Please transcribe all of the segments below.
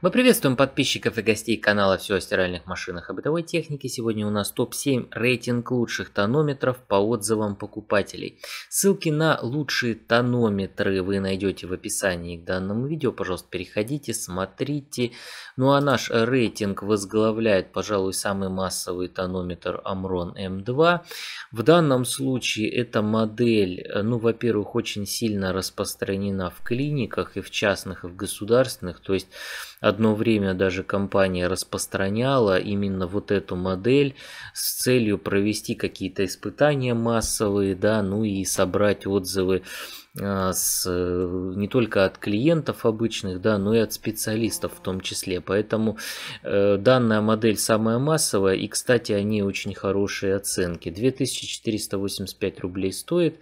Мы приветствуем подписчиков и гостей канала «Все о стиральных машинах и бытовой технике». Сегодня у нас топ-7 рейтинг лучших тонометров по отзывам покупателей. Ссылки на лучшие тонометры вы найдете в описании к данному видео. Пожалуйста, переходите, смотрите. Ну а наш рейтинг возглавляет, пожалуй, самый массовый тонометр Amron м 2 В данном случае эта модель, ну, во-первых, очень сильно распространена в клиниках и в частных, и в государственных. То есть Одно время даже компания распространяла именно вот эту модель с целью провести какие-то испытания массовые, да, ну и собрать отзывы а, с, э, не только от клиентов обычных, да, но и от специалистов в том числе. Поэтому э, данная модель самая массовая, и, кстати, они очень хорошие оценки. 2485 рублей стоит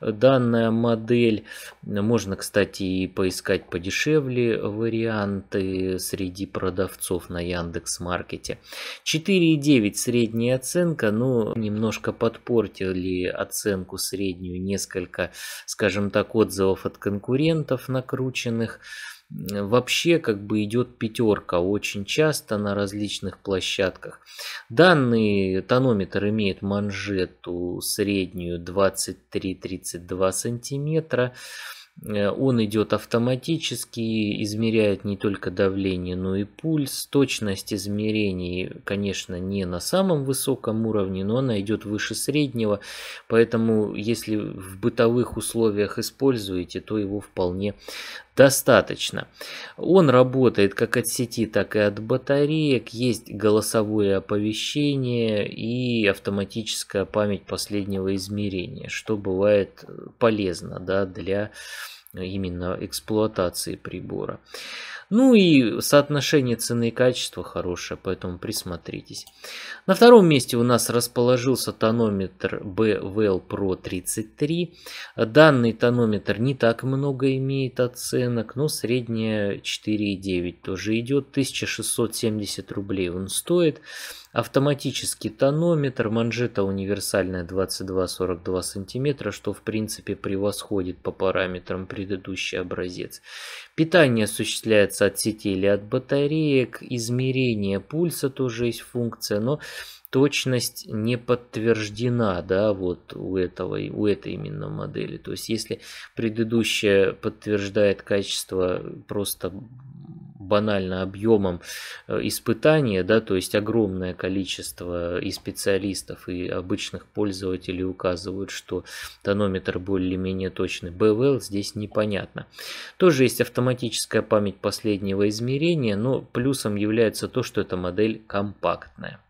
э, данная модель. Можно, кстати, и поискать подешевле варианты среди продавцов на Яндекс.Маркете. 4,9 средняя оценка, но немножко подпортили оценку среднюю несколько, скажем так отзывов от конкурентов накрученных. Вообще как бы идет пятерка очень часто на различных площадках. Данный тонометр имеет манжету среднюю 23-32 сантиметра. Э, он идет автоматически, измеряет не только давление, но и пульс. Точность измерений, конечно, не на самом высоком уровне, но она идет выше среднего. Поэтому, если в бытовых условиях используете, то его вполне достаточно. Он работает как от сети, так и от батареек. Есть голосовое оповещение и автоматическая память последнего измерения, что бывает э, полезно да, для именно эксплуатации прибора. Ну и соотношение цены и качества хорошее, поэтому присмотритесь. На втором месте у нас расположился тонометр BVL Pro 33. Данный тонометр не так много имеет оценок, но средняя 4,9 тоже идет. 1670 рублей он стоит. Автоматический тонометр, манжета универсальная 22-42 см, что в принципе превосходит по параметрам предыдущий образец. Питание осуществляется от сети или от батареек, измерение пульса тоже есть функция, но точность не подтверждена, да, вот у этого, у этой именно модели. То есть, если предыдущая подтверждает качество просто банально объемом э, испытания, да, то есть огромное количество и специалистов, и обычных пользователей указывают, что тонометр более-менее точный. БВЛ здесь непонятно. Тоже есть автоматическая память последнего измерения, но плюсом является то, что эта модель компактная.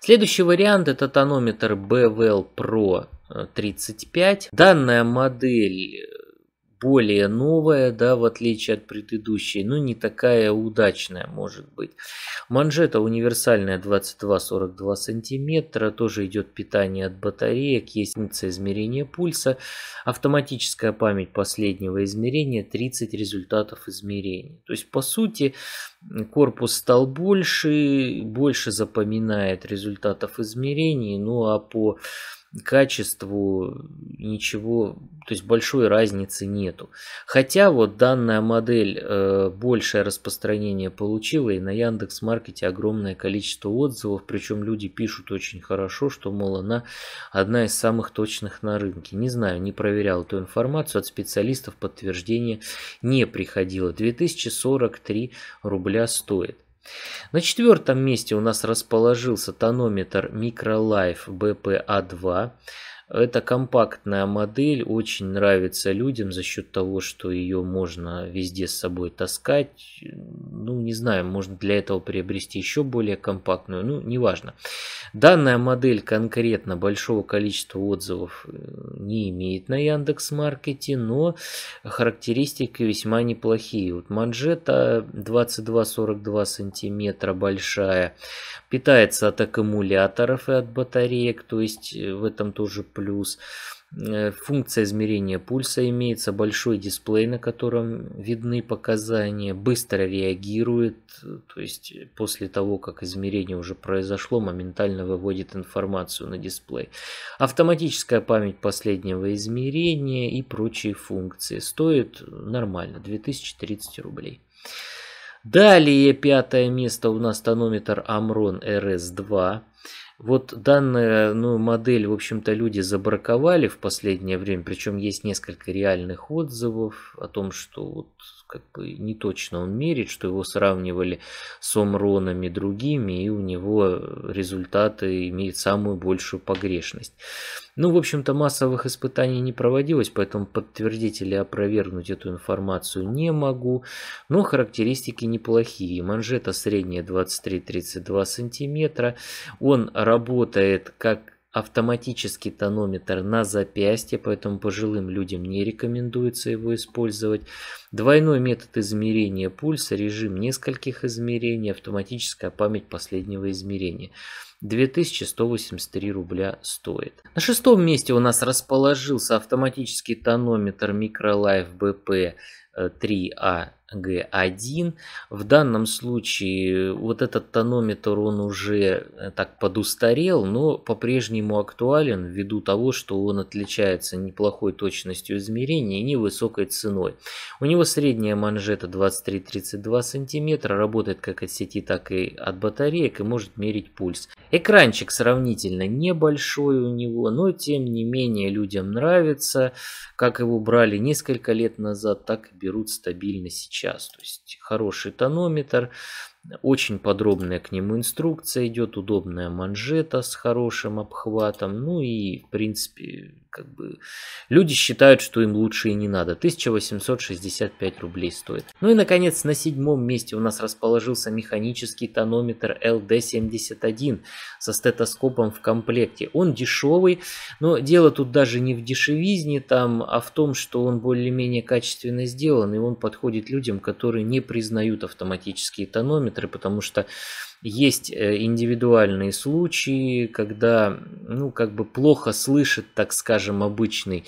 Следующий вариант это тонометр BVL Pro 35. Данная модель более новая, да, в отличие от предыдущей, но не такая удачная, может быть. Манжета универсальная 22-42 сантиметра, тоже идет питание от батареек, есть функция измерения пульса, автоматическая память последнего измерения, 30 результатов измерений. То есть, по сути, корпус стал больше, больше запоминает результатов измерений, ну а по качеству ничего, то есть большой разницы нету. Хотя вот данная модель э, большее распространение получила и на Яндекс Маркете огромное количество отзывов, причем люди пишут очень хорошо, что мол она одна из самых точных на рынке. Не знаю, не проверял эту информацию от специалистов, подтверждения не приходило. 2043 рубля стоит. На четвертом месте у нас расположился тонометр MicroLife BPA2 эта компактная модель, очень нравится людям за счет того, что ее можно везде с собой таскать. Ну, не знаю, можно для этого приобрести еще более компактную, ну, неважно. Данная модель конкретно большого количества отзывов э, не имеет на Яндекс.Маркете, но характеристики весьма неплохие. Вот манжета 22-42 сантиметра большая, питается от аккумуляторов и от батареек, то есть э, в этом тоже плюс. Э, функция измерения пульса имеется, большой дисплей, на котором видны показания, быстро реагирует, то есть э, после того, как измерение уже произошло, моментально выводит информацию на дисплей. Автоматическая память последнего измерения и прочие функции. Стоит нормально, 2030 рублей. Далее пятое место у нас тонометр Amron RS2. Вот данную ну, модель, в общем-то, люди забраковали в последнее время, причем есть несколько реальных отзывов о том, что вот как бы не точно он мерит, что его сравнивали с Омронами другими, и у него результаты имеют самую большую погрешность. Ну, в общем-то, массовых испытаний не проводилось, поэтому подтвердить или опровергнуть эту информацию не могу, но характеристики неплохие. Манжета средняя 23-32 сантиметра, он работает как автоматический тонометр на запястье, поэтому пожилым людям не рекомендуется его использовать. Двойной метод измерения пульса, режим нескольких измерений, автоматическая память последнего измерения. 2183 рубля стоит. На шестом месте у нас расположился автоматический тонометр MicroLife BP 3A g 1 В данном случае вот этот тонометр, он уже э, так подустарел, но по-прежнему актуален ввиду того, что он отличается неплохой точностью измерения и невысокой ценой. У него средняя манжета 23-32 см, работает как от сети, так и от батареек и может мерить пульс. Экранчик сравнительно небольшой у него, но тем не менее людям нравится. Как его брали несколько лет назад, так и берут стабильно сейчас Сейчас, То есть хороший тонометр, очень подробная к нему инструкция идет, удобная манжета с хорошим обхватом. Ну и, в принципе, как бы люди считают, что им лучше и не надо. 1865 рублей стоит. Ну и наконец на седьмом месте у нас расположился механический тонометр LD71 со стетоскопом в комплекте. Он дешевый, но дело тут даже не в дешевизне, там, а в том, что он более-менее качественно сделан и он подходит людям, которые не признают автоматические тонометры, потому что есть э, индивидуальные случаи, когда, ну, как бы плохо слышит, так скажем, обычный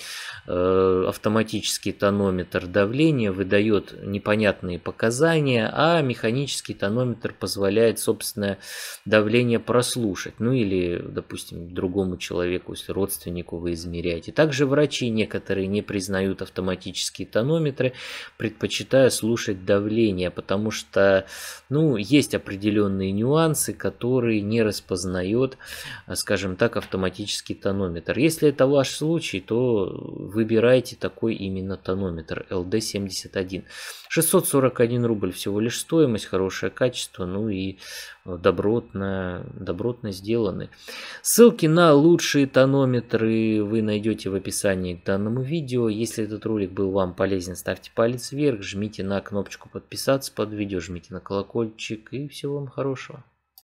э, автоматический тонометр давления, выдает непонятные показания, а механический тонометр позволяет собственное давление прослушать. Ну, или, допустим, другому человеку, если родственнику вы измеряете. Также врачи некоторые не признают автоматические тонометры, предпочитая слушать давление, потому что, ну, есть определенные нюансы, которые не распознает, а, скажем так, автоматический тонометр. Если это ваш случай, то выбирайте такой именно тонометр LD71. 641 рубль всего лишь стоимость, хорошее качество, ну и э, добротно, добротно сделаны. Ссылки на лучшие тонометры вы найдете в описании к данному видео. Если этот ролик был вам полезен, ставьте палец вверх, жмите на кнопочку подписаться под видео, жмите на колокольчик и всего вам хорошего.